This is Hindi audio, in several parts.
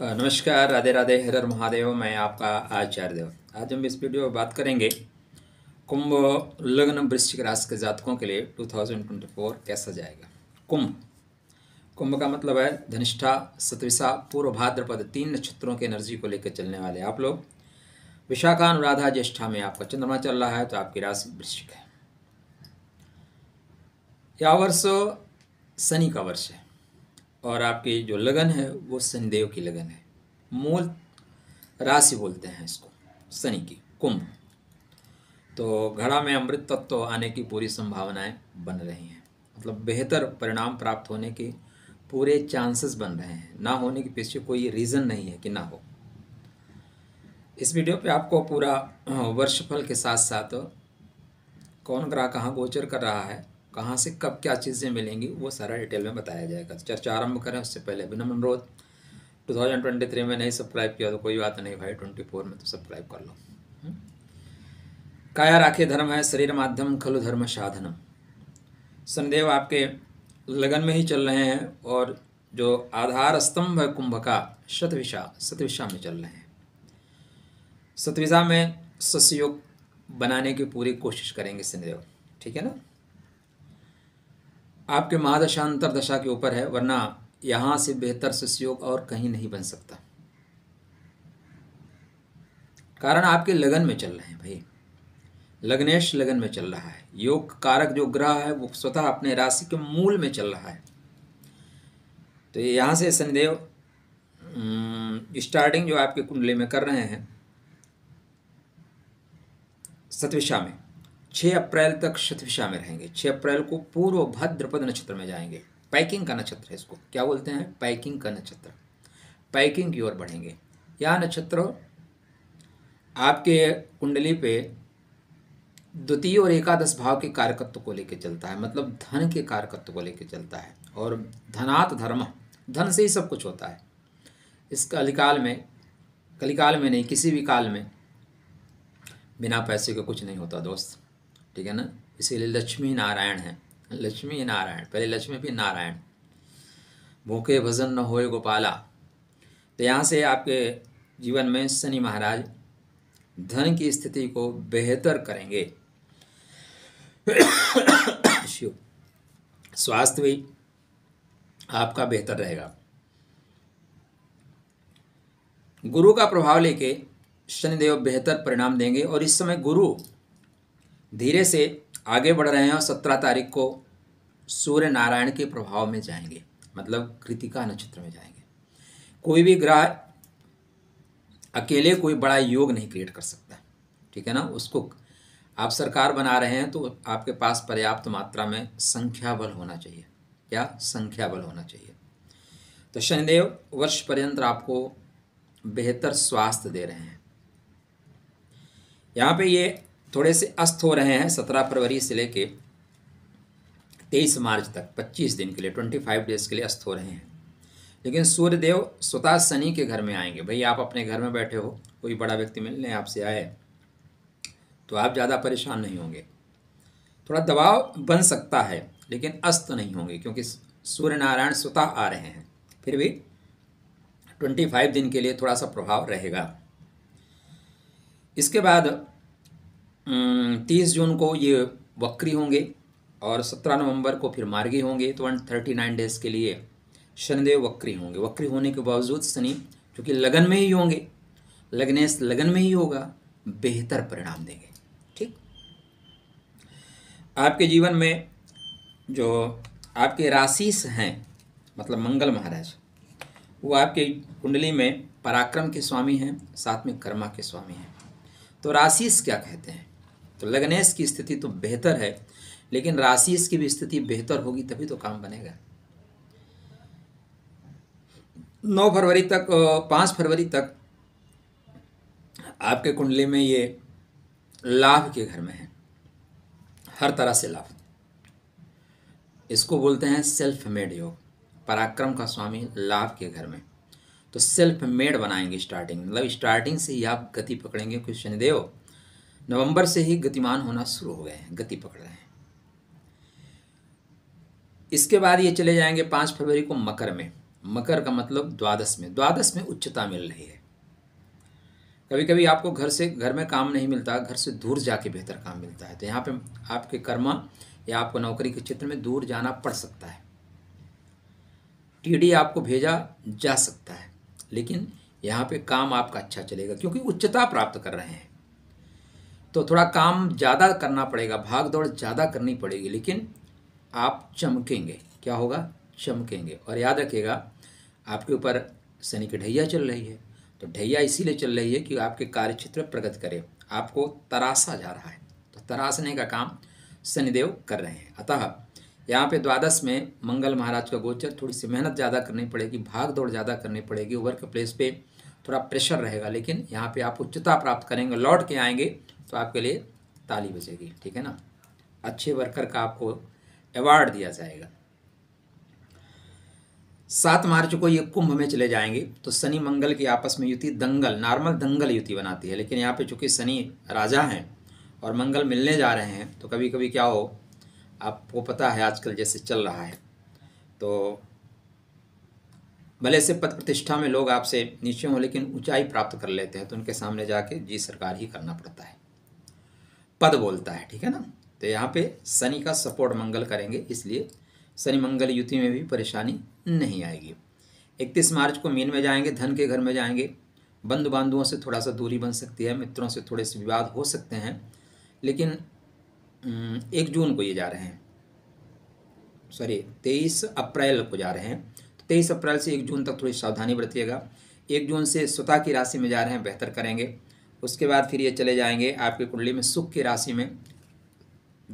नमस्कार राधे राधे हरर महादेव मैं आपका आचार्य देव आज हम इस वीडियो में बात करेंगे कुंभ लग्न वृश्चिक राशि के जातकों के लिए 2024 कैसा जाएगा कुंभ कुंभ का मतलब है धनिष्ठा सतविशा पूर्व भाद्रपद तीन नक्षत्रों के एनर्जी को लेकर चलने वाले आप लोग विशाखा अनुराधा ज्येष्ठा में आपका चंद्रमा चल रहा है तो आपकी राशि वृश्चिक है यह वर्ष शनि का वर्ष है और आपकी जो लगन है वो शनिदेव की लगन है मूल राशि बोलते हैं इसको शनि की कुंभ तो घड़ा में अमृत तत्व तो आने की पूरी संभावनाएं बन रही हैं मतलब बेहतर परिणाम प्राप्त होने के पूरे चांसेस बन रहे हैं ना होने के पीछे कोई रीज़न नहीं है कि ना हो इस वीडियो पे आपको पूरा वर्षफल के साथ साथ कौन ग्रह कहाँ गोचर कर रहा है कहाँ से कब क्या चीज़ें मिलेंगी वो सारा डिटेल में बताया जाएगा तो चर्चा आरंभ करें उससे पहले विनम्र अनुरोध 2023 में नहीं सब्सक्राइब किया तो कोई बात नहीं भाई 24 में तो सब्सक्राइब कर लो हम्म। काया राखे धर्म है शरीर माध्यम खलु धर्म साधनम संदेव आपके लगन में ही चल रहे हैं और जो आधार स्तंभ है कुंभ का शतविशा सतविशा में चल रहे हैं सतविशा में सस्योग बनाने की पूरी कोशिश करेंगे संदेव ठीक है ना आपके महादशांतर दशा के ऊपर है वरना यहाँ से बेहतर सुसयोग और कहीं नहीं बन सकता कारण आपके लगन में चल रहे हैं भाई लग्नेश लगन में चल रहा है योग कारक जो ग्रह है वो स्वतः अपने राशि के मूल में चल रहा है तो यहाँ से शनिदेव स्टार्टिंग जो आपके कुंडली में कर रहे हैं सतविशा में छः अप्रैल तक शतविशा में रहेंगे 6 अप्रैल को पूर्व भद्रपद नक्षत्र में जाएंगे पैकिंग का नक्षत्र है इसको क्या बोलते हैं पैकिंग का नक्षत्र पैकिंग की ओर बढ़ेंगे यह नक्षत्र आपके कुंडली पे द्वितीय और एकादश भाव के कार्यकत्व को लेकर चलता है मतलब धन के कार्यकत्व को लेकर चलता है और धनात् धर्म धन से ही सब कुछ होता है इस कलिकाल में कलिकाल में नहीं किसी भी काल में बिना पैसे के कुछ नहीं होता दोस्त ठीक है ना इसीलिए लक्ष्मी नारायण है लक्ष्मी नारायण पहले लक्ष्मी फिर नारायण भूखे भजन न होए गोपाला तो यहाँ से आपके जीवन में शनि महाराज धन की स्थिति को बेहतर करेंगे शिव स्वास्थ्य भी आपका बेहतर रहेगा गुरु का प्रभाव लेके शनिदेव बेहतर परिणाम देंगे और इस समय गुरु धीरे से आगे बढ़ रहे हैं और सत्रह तारीख को सूर्य नारायण के प्रभाव में जाएंगे मतलब कृतिका नक्षत्र में जाएंगे कोई भी ग्रह अकेले कोई बड़ा योग नहीं क्रिएट कर सकता ठीक है ना उसको आप सरकार बना रहे हैं तो आपके पास पर्याप्त मात्रा में संख्या बल होना चाहिए क्या संख्या बल होना चाहिए तो शनिदेव वर्ष पर्यंत आपको बेहतर स्वास्थ्य दे रहे हैं यहाँ पे ये थोड़े से अस्त हो रहे हैं सत्रह फरवरी से लेके तेईस मार्च तक पच्चीस दिन के लिए ट्वेंटी फाइव डेज के लिए अस्त हो रहे हैं लेकिन सूर्यदेव स्वतः शनि के घर में आएंगे भाई आप अपने घर में बैठे हो कोई बड़ा व्यक्ति मिलने आपसे आए तो आप ज़्यादा परेशान नहीं होंगे थोड़ा दबाव बन सकता है लेकिन अस्त नहीं होंगे क्योंकि सूर्य नारायण स्वतः आ रहे हैं फिर भी ट्वेंटी फाइव दिन के लिए थोड़ा सा प्रभाव रहेगा इसके बाद तीस जून को ये वक्री होंगे और सत्रह नवंबर को फिर मार्गी होंगे तो वन थर्टी नाइन डेज़ के लिए शनिदेव वक्री होंगे वक्री होने के बावजूद शनि क्योंकि लगन में ही होंगे लग्नेश लगन में ही होगा बेहतर परिणाम देंगे ठीक आपके जीवन में जो आपके राशिस हैं मतलब मंगल महाराज वो आपके कुंडली में पराक्रम के स्वामी हैं साथ में कर्मा के स्वामी हैं तो राशिस क्या कहते हैं तो लग्नेश की स्थिति तो बेहतर है लेकिन राशि की भी स्थिति बेहतर होगी तभी तो काम बनेगा नौ फरवरी तक पांच फरवरी तक आपके कुंडली में ये लाभ के घर में है हर तरह से लाभ इसको बोलते हैं सेल्फ मेड योग पराक्रम का स्वामी लाभ के घर में तो सेल्फ मेड बनाएंगे स्टार्टिंग मतलब स्टार्टिंग से ही आप गति पकड़ेंगे कि शनिदेव नवंबर से ही गतिमान होना शुरू हो गए हैं गति पकड़ रहे हैं इसके बाद ये चले जाएंगे पाँच फरवरी को मकर में मकर का मतलब द्वादश में द्वादश में उच्चता मिल रही है कभी कभी आपको घर से घर में काम नहीं मिलता घर से दूर जाके बेहतर काम मिलता है तो यहाँ पे आपके कर्मा या आपको नौकरी के क्षेत्र में दूर जाना पड़ सकता है टीडी आपको भेजा जा सकता है लेकिन यहाँ पे काम आपका अच्छा चलेगा क्योंकि उच्चता प्राप्त कर रहे हैं तो थोड़ा काम ज़्यादा करना पड़ेगा भाग दौड़ ज़्यादा करनी पड़ेगी लेकिन आप चमकेंगे क्या होगा चमकेंगे और याद रखिएगा आपके ऊपर शनि की ढैया चल रही है तो ढैया इसीलिए चल रही है कि आपके क्षेत्र प्रगत करे आपको तरासा जा रहा है तो तरासने का काम शनिदेव कर रहे हैं अतः यहाँ पे द्वादश में मंगल महाराज का गोचर थोड़ी सी मेहनत ज़्यादा करनी पड़ेगी भाग दौड़ ज़्यादा करनी पड़ेगी वर्क प्लेस पे थोड़ा प्रेशर रहेगा लेकिन यहाँ पे आप उच्चता प्राप्त करेंगे लौट के आएंगे तो आपके लिए ताली बचेगी ठीक है ना अच्छे वर्कर का आपको अवार्ड दिया जाएगा सात मार्च को ये कुंभ में चले जाएंगे तो शनि मंगल की आपस में युति दंगल नॉर्मल दंगल युति बनाती है लेकिन यहाँ पे चूंकि शनि राजा हैं और मंगल मिलने जा रहे हैं तो कभी कभी क्या हो आपको पता है आजकल जैसे चल रहा है तो भले से पद प्रतिष्ठा में लोग आपसे नीचे हों लेकिन ऊंचाई प्राप्त कर लेते हैं तो उनके सामने जाके जी सरकार ही करना पड़ता है पद बोलता है ठीक है ना तो यहाँ पे शनि का सपोर्ट मंगल करेंगे इसलिए शनि मंगल युति में भी परेशानी नहीं आएगी इकतीस मार्च को मीन में जाएंगे धन के घर में जाएंगे बंधु बांधुओं से थोड़ा सा दूरी बन सकती है मित्रों से थोड़े से विवाद हो सकते हैं लेकिन एक जून को ये जा रहे हैं सॉरी तेईस अप्रैल को जा रहे हैं तो तेईस अप्रैल से एक जून तक थोड़ी सावधानी बरतिएगा एक जून से स्वतः की राशि में जा रहे हैं बेहतर करेंगे उसके बाद फिर ये चले जाएंगे आपके कुंडली में सुख की राशि में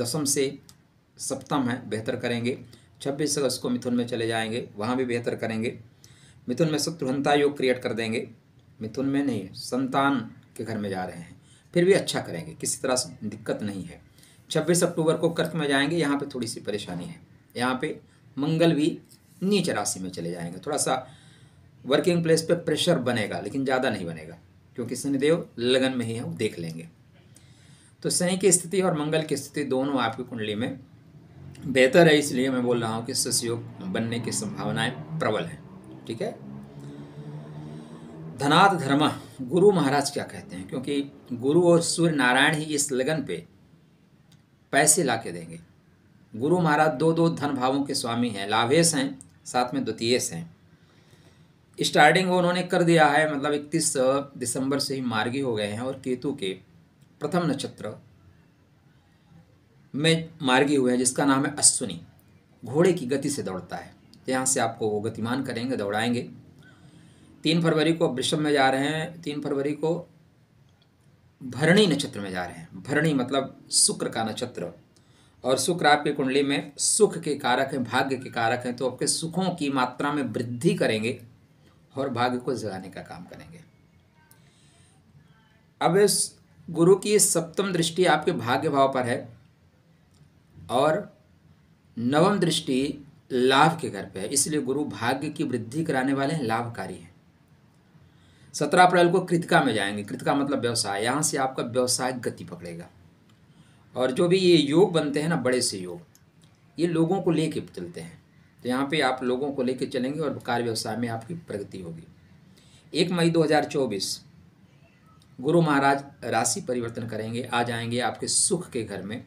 दसम से सप्तम है बेहतर करेंगे छब्बीस अगस्त को मिथुन में चले जाएंगे वहाँ भी बेहतर करेंगे मिथुन में शत्रुघ्नता योग क्रिएट कर देंगे मिथुन में नहीं संतान के घर में जा रहे हैं फिर भी अच्छा करेंगे किसी तरह से दिक्कत नहीं है छब्बीस अक्टूबर को कर्क में जाएंगे यहाँ पे थोड़ी सी परेशानी है यहाँ पे मंगल भी नीच राशि में चले जाएंगे थोड़ा सा वर्किंग प्लेस पे प्रेशर बनेगा लेकिन ज़्यादा नहीं बनेगा क्योंकि शनिदेव लगन में ही हम देख लेंगे तो शनि की स्थिति और मंगल की स्थिति दोनों आपकी कुंडली में बेहतर है इसलिए मैं बोल रहा हूँ कि योग बनने की संभावनाएं प्रबल हैं ठीक है धनात धर्म गुरु महाराज क्या कहते हैं क्योंकि गुरु और सूर्य नारायण ही इस लगन पे पैसे ला के देंगे गुरु महाराज दो दो धन भावों के स्वामी हैं लाभेश हैं साथ में द्वितीयश हैं स्टार्टिंग उन्होंने कर दिया है मतलब इकतीस दिसंबर से ही मार्गी हो गए हैं और केतु के प्रथम नक्षत्र में मार्गी हुए हैं जिसका नाम है अश्विनी घोड़े की गति से दौड़ता है यहाँ से आपको वो गतिमान करेंगे दौड़ाएंगे तीन फरवरी को वृषभ में जा रहे हैं तीन फरवरी को भरणी नक्षत्र में जा रहे हैं भरणी मतलब शुक्र का नक्षत्र और शुक्र आपकी कुंडली में सुख के कारक हैं भाग्य के कारक हैं तो आपके सुखों की मात्रा में वृद्धि करेंगे और भाग्य को जगाने का काम करेंगे अब इस गुरु की सप्तम दृष्टि आपके भाग्य भाव पर है और नवम दृष्टि लाभ के घर पे है इसलिए गुरु भाग्य की वृद्धि कराने वाले हैं लाभकारी हैं सत्रह अप्रैल को कृतिका में जाएंगे कृतिका मतलब व्यवसाय यहाँ से आपका व्यवसायिक गति पकड़ेगा और जो भी ये योग बनते हैं ना बड़े से योग ये लोगों को ले चलते हैं तो यहाँ पे आप लोगों को लेकर चलेंगे और कार्य व्यवसाय में आपकी प्रगति होगी एक मई 2024 गुरु महाराज राशि परिवर्तन करेंगे आ जाएंगे आपके सुख के घर में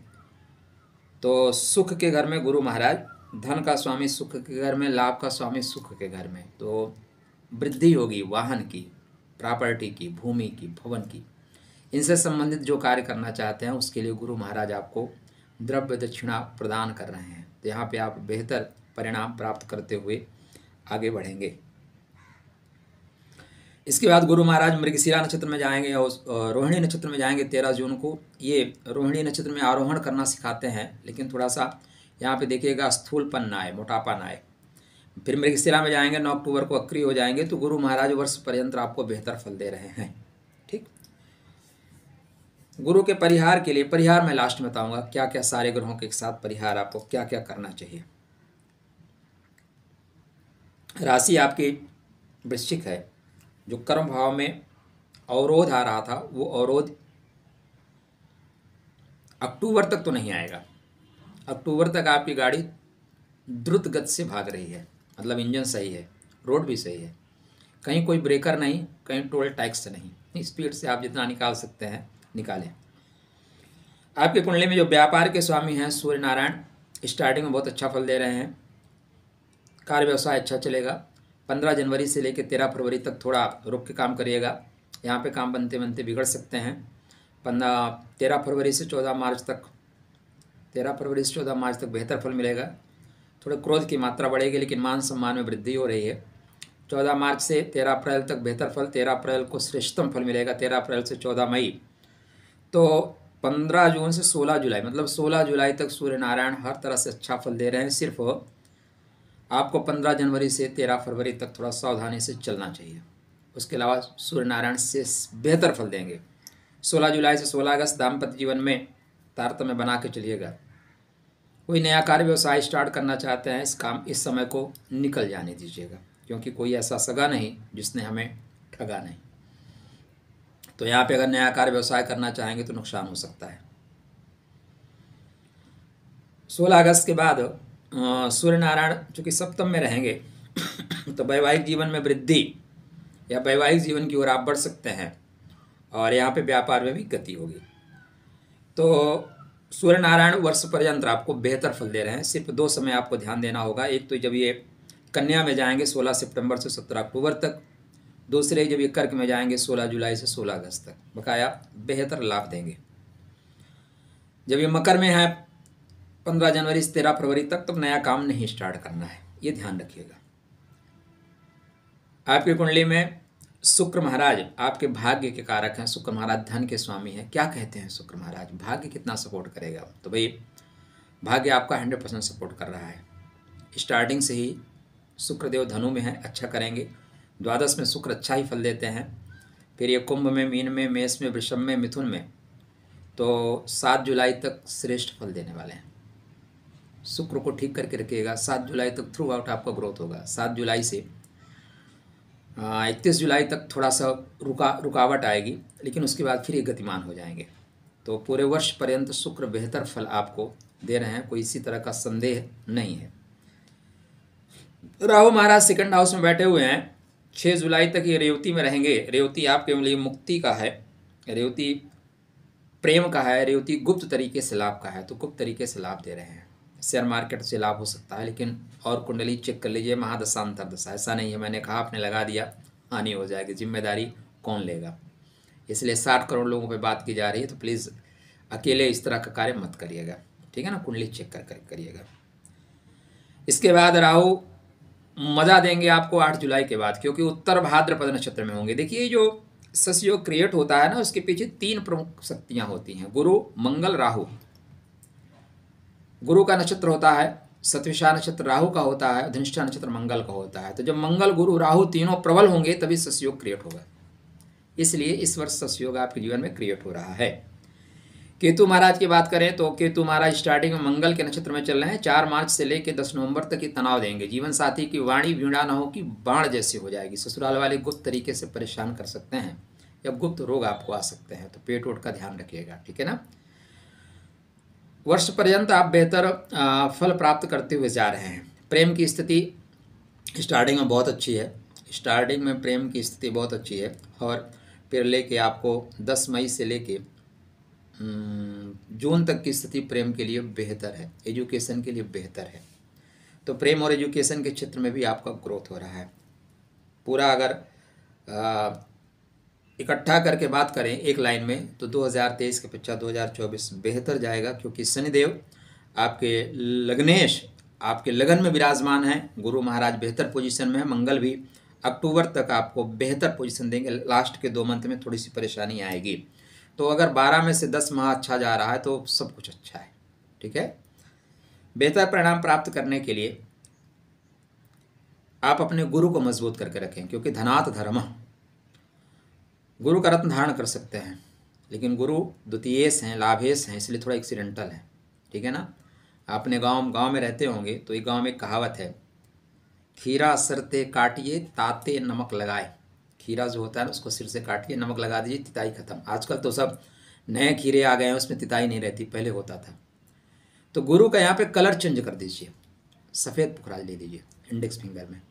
तो सुख के घर में गुरु महाराज धन का स्वामी सुख के घर में लाभ का स्वामी सुख के घर में तो वृद्धि होगी वाहन की प्रॉपर्टी की भूमि की भवन की इनसे संबंधित जो कार्य करना चाहते हैं उसके लिए गुरु महाराज आपको द्रव्य दक्षिणा प्रदान कर रहे हैं तो यहाँ पे आप बेहतर परिणाम प्राप्त करते हुए आगे बढ़ेंगे इसके बाद गुरु महाराज मृगशिला नक्षत्र में जाएंगे और रोहिणी नक्षत्र में जाएंगे तेरह जून को ये रोहिणी नक्षत्र में आरोहण करना सिखाते हैं लेकिन थोड़ा सा यहाँ पे देखिएगा स्थूलपन ना आए मोटापा ना आए फिर मृगशिला में जाएंगे नौ अक्टूबर को अक्रिय हो जाएंगे तो गुरु महाराज वर्ष पर्यंत आपको बेहतर फल दे रहे हैं ठीक गुरु के परिहार के लिए परिहार मैं लास्ट में बताऊँगा क्या क्या सारे ग्रहों के साथ परिहार आपको क्या क्या करना चाहिए राशि आपकी वृश्चिक है जो कर्म भाव में अवरोध आ रहा था वो अवरोध अक्टूबर तक तो नहीं आएगा अक्टूबर तक आपकी गाड़ी द्रुत गति से भाग रही है मतलब इंजन सही है रोड भी सही है कहीं कोई ब्रेकर नहीं कहीं टोल टैक्स नहीं स्पीड से आप जितना निकाल सकते हैं निकालें आपके कुंडली में जो व्यापार के स्वामी हैं सूर्य नारायण स्टार्टिंग में बहुत अच्छा फल दे रहे हैं कार्य व्यवसाय अच्छा चलेगा पंद्रह जनवरी से लेकर तेरह फरवरी तक थोड़ा आप रुक के काम करिएगा यहाँ पे काम बनते बनते बिगड़ सकते हैं पंद्रह तेरह फरवरी से चौदह मार्च तक तेरह फरवरी से चौदह मार्च तक बेहतर फल मिलेगा थोड़े क्रोध की मात्रा बढ़ेगी लेकिन मान सम्मान में वृद्धि हो रही है चौदह मार्च से तेरह अप्रैल तक बेहतर फल तेरह अप्रैल को श्रेष्ठतम फल मिलेगा तेरह अप्रैल से चौदह मई तो पंद्रह जून से सोलह जुलाई मतलब सोलह जुलाई तक सूर्य नारायण हर तरह से अच्छा फल दे रहे हैं सिर्फ आपको पंद्रह जनवरी से तेरह फरवरी तक थोड़ा सावधानी से चलना चाहिए उसके अलावा सूर्य नारायण से बेहतर फल देंगे सोलह जुलाई से सोलह अगस्त दाम्पत्य जीवन में तारतम्य बना के चलिएगा कोई नया कार्य व्यवसाय स्टार्ट करना चाहते हैं इस काम इस समय को निकल जाने दीजिएगा क्योंकि कोई ऐसा सगा नहीं जिसने हमें ठगा नहीं तो यहाँ पे अगर नया कार्य व्यवसाय करना चाहेंगे तो नुकसान हो सकता है सोलह अगस्त के बाद सूर्य नारायण चूँकि सप्तम में रहेंगे तो वैवाहिक जीवन में वृद्धि या वैवाहिक जीवन की ओर आप बढ़ सकते हैं और यहाँ पे व्यापार में भी गति होगी तो सूर्य नारायण वर्ष पर्यंत आपको बेहतर फल दे रहे हैं सिर्फ दो समय आपको ध्यान देना होगा एक तो जब ये कन्या में जाएंगे 16 सितंबर से 17 अक्टूबर तक दूसरे जब ये कर्क में जाएंगे 16 जुलाई से 16 अगस्त तक बकाया बेहतर लाभ देंगे जब ये मकर में है पंद्रह जनवरी से तेरह फरवरी तक तो नया काम नहीं स्टार्ट करना है ये ध्यान रखिएगा आपकी कुंडली में शुक्र महाराज आपके भाग्य के कारक हैं शुक्र महाराज धन के स्वामी हैं क्या कहते हैं शुक्र महाराज भाग्य कितना सपोर्ट करेगा तो भाई भाग्य आपका हंड्रेड परसेंट सपोर्ट कर रहा है स्टार्टिंग से ही शुक्रदेव धनु में है अच्छा करेंगे द्वादश में शुक्र अच्छा ही फल देते हैं फिर ये कुंभ में मीन में मेष में वृषभ में मिथुन में तो सात जुलाई तक श्रेष्ठ फल देने वाले हैं शुक्र को ठीक करके रखिएगा सात जुलाई तक थ्रू आउट आपका ग्रोथ होगा सात जुलाई से इकतीस जुलाई तक थोड़ा सा रुका रुकावट आएगी लेकिन उसके बाद फिर ये गतिमान हो जाएंगे तो पूरे वर्ष पर्यंत शुक्र बेहतर फल आपको दे रहे हैं कोई इसी तरह का संदेह नहीं है राहु महाराज सेकंड हाउस में बैठे हुए हैं छः जुलाई तक ये रेवती में रहेंगे रेवती आपके लिए मुक्ति का है रेवती प्रेम का है रेवती गुप्त तरीके से लाभ का है तो गुप्त तरीके से लाभ दे रहे हैं शेयर मार्केट से लाभ हो सकता है लेकिन और कुंडली चेक कर लीजिए महादशा अंतरदशा ऐसा नहीं है मैंने कहा आपने लगा दिया हानि हो जाएगी जिम्मेदारी कौन लेगा इसलिए साठ करोड़ लोगों पर बात की जा रही है तो प्लीज़ अकेले इस तरह का कार्य मत करिएगा ठीक है ना कुंडली चेक कर कर करिएगा इसके बाद राहु मज़ा देंगे आपको आठ जुलाई के बाद क्योंकि उत्तर भाद्रपद नक्षत्र में होंगे देखिए जो सस्योग क्रिएट होता है ना उसके पीछे तीन प्रमुख शक्तियाँ होती हैं गुरु मंगल राहु गुरु का नक्षत्र होता है सत्विशा नक्षत्र राहु का होता है धनिष्ठा नक्षत्र मंगल का होता है तो जब मंगल गुरु राहु तीनों प्रबल होंगे तभी सस्योग क्रिएट होगा इसलिए इस वर्ष सस्योग आपके जीवन में क्रिएट हो रहा है केतु महाराज की बात करें तो केतु महाराज स्टार्टिंग में मंगल के नक्षत्र में चल रहे हैं चार मार्च से लेकर दस नवंबर तक ये तनाव देंगे जीवन साथी की वाणी भीड़ा न हो कि बाण जैसी हो जाएगी ससुराल वाले गुप्त तरीके से परेशान कर सकते हैं या गुप्त रोग आपको आ सकते हैं तो पेट वोट का ध्यान रखिएगा ठीक है ना वर्ष पर्यंत आप बेहतर फल प्राप्त करते हुए जा रहे हैं प्रेम की स्थिति स्टार्टिंग में बहुत अच्छी है स्टार्टिंग में प्रेम की स्थिति बहुत अच्छी है और फिर लेके आपको 10 मई से लेके जून तक की स्थिति प्रेम के लिए बेहतर है एजुकेशन के लिए बेहतर है तो प्रेम और एजुकेशन के क्षेत्र में भी आपका ग्रोथ हो रहा है पूरा अगर इकट्ठा करके बात करें एक लाइन में तो 2023 के अपेक्षा 2024 बेहतर जाएगा क्योंकि शनिदेव आपके लग्नेश आपके लगन में विराजमान हैं गुरु महाराज बेहतर पोजीशन में है मंगल भी अक्टूबर तक आपको बेहतर पोजीशन देंगे लास्ट के दो मंथ में थोड़ी सी परेशानी आएगी तो अगर बारह में से दस माह अच्छा जा रहा है तो सब कुछ अच्छा है ठीक है बेहतर परिणाम प्राप्त करने के लिए आप अपने गुरु को मजबूत करके रखें क्योंकि धनात धर्म गुरु का रत्न धारण कर सकते हैं लेकिन गुरु द्वितीयेश हैं लाभेश हैं इसलिए थोड़ा एक्सीडेंटल है ठीक है ना आपने गांव गांव में रहते होंगे तो एक गांव में एक कहावत है खीरा सरते काटिए ताते नमक लगाए खीरा जो होता है ना उसको सिर से काटिए नमक लगा दीजिए तिताई खत्म आजकल तो सब नए खीरे आ गए हैं उसमें तिताई नहीं रहती पहले होता था तो गुरु का यहाँ पर कलर चेंज कर दीजिए सफ़ेद पुखराज ले लीजिए इंडेक्स फिंगर में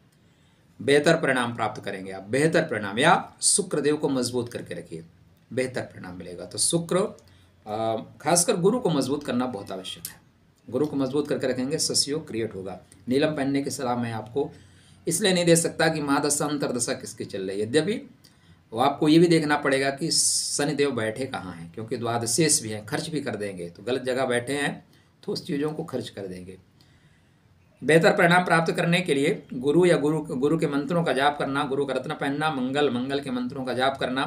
बेहतर परिणाम प्राप्त करेंगे आप बेहतर परिणाम या शुक्रदेव को मजबूत करके रखिए बेहतर परिणाम मिलेगा तो शुक्र खासकर गुरु को मजबूत करना बहुत आवश्यक है गुरु को मजबूत करके रखेंगे सस्योग क्रिएट होगा नीलम पहनने की सलाह मैं आपको इसलिए नहीं दे सकता कि महादशा अंतरदशा किसकी चल रही है यद्यपि वो आपको ये भी देखना पड़ेगा कि शनिदेव बैठे कहाँ हैं क्योंकि द्वादशेष भी हैं खर्च भी कर देंगे तो गलत जगह बैठे हैं तो उस चीज़ों को खर्च कर देंगे बेहतर परिणाम प्राप्त करने के लिए गुरु या गुरु गुरु के मंत्रों का जाप करना गुरु का रत्न पहनना मंगल मंगल के मंत्रों का जाप करना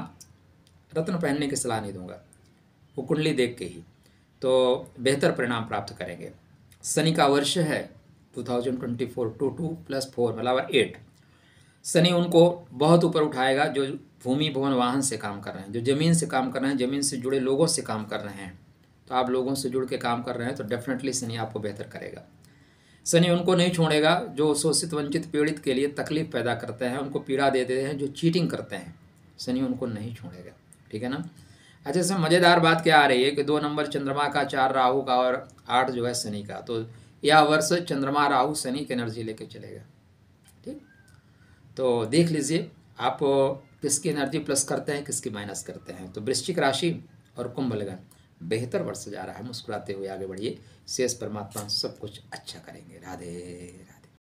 रत्न पहनने की सलाह नहीं दूंगा वो कुंडली देख के ही तो बेहतर परिणाम प्राप्त करेंगे शनि का वर्ष है 2024 टू टू प्लस फोर बराबर एट शनि उनको बहुत ऊपर उठाएगा जो भूमि भवन वाहन से काम कर रहे हैं जो ज़मीन से काम कर रहे हैं ज़मीन से जुड़े लोगों से काम कर रहे हैं तो आप लोगों से जुड़ के काम कर रहे हैं तो डेफिनेटली शनि आपको बेहतर करेगा शनि उनको नहीं छोड़ेगा जो शोषित वंचित पीड़ित के लिए तकलीफ पैदा करते हैं उनको पीड़ा दे देते हैं जो चीटिंग करते हैं शनि उनको नहीं छोड़ेगा ठीक है ना अच्छा सर मज़ेदार बात क्या आ रही है कि दो नंबर चंद्रमा का चार राहु का और आठ जो है शनि का तो यह वर्ष चंद्रमा राहु शनि की एनर्जी लेके चलेगा ठीक तो देख लीजिए आप किसकी एनर्जी प्लस करते हैं किसकी माइनस करते हैं तो वृश्चिक राशि और कुंभ लगन बेहतर वर्ष जा रहा है मुस्कुराते हुए आगे बढ़िए शेष परमात्मा सब कुछ अच्छा करेंगे राधे राधे